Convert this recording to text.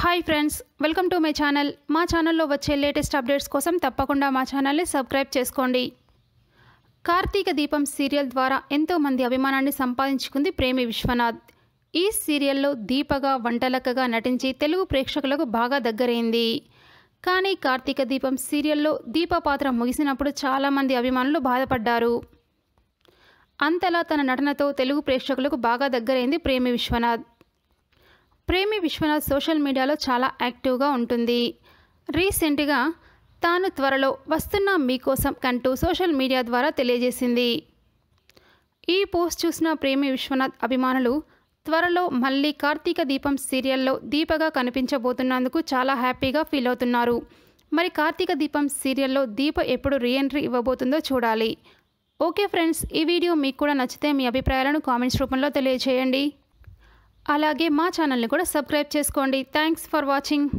hi friends welcome to my channel మా ఛానల్లో వచ్చే లేటెస్ట్ అప్డేట్స్ కోసం తప్పకుండా మా ఛానల్ని సబ్స్క్రైబ్ చేసుకోండి కార్తీక దీపం సీరియల్ ద్వారా ఎంతోమంది అభిమానాన్ని సంపాదించుకుంది ప్రేమి విశ్వనాథ్ ఈ సీరియల్లో దీపగా వంటలక్కగా నటించి తెలుగు ప్రేక్షకులకు బాగా దగ్గరైంది కానీ కార్తీక దీపం సీరియల్లో దీప పాత్ర ముగిసినప్పుడు చాలామంది అభిమానులు బాధపడ్డారు అంతలా తన నటనతో తెలుగు ప్రేక్షకులకు బాగా దగ్గరైంది ప్రేమి విశ్వనాథ్ ప్రేమి విశ్వనాథ్ సోషల్ మీడియాలో చాలా యాక్టివ్గా ఉంటుంది రీసెంట్గా తాను త్వరలో వస్తున్న మీకోసం కంటూ సోషల్ మీడియా ద్వారా తెలియజేసింది ఈ పోస్ట్ చూసిన ప్రేమి విశ్వనాథ్ అభిమానులు త్వరలో మళ్ళీ కార్తీక దీపం సీరియల్లో దీపగా కనిపించబోతున్నందుకు చాలా హ్యాపీగా ఫీల్ అవుతున్నారు మరి కార్తీక దీపం సీరియల్లో దీప ఎప్పుడు రీఎంట్రీ ఇవ్వబోతుందో చూడాలి ఓకే ఫ్రెండ్స్ ఈ వీడియో మీకు కూడా నచ్చితే మీ అభిప్రాయాలను కామెంట్స్ రూపంలో తెలియజేయండి అలాగే మా ఛానల్ని కూడా సబ్స్క్రైబ్ చేసుకోండి థ్యాంక్స్ ఫర్ వాచింగ్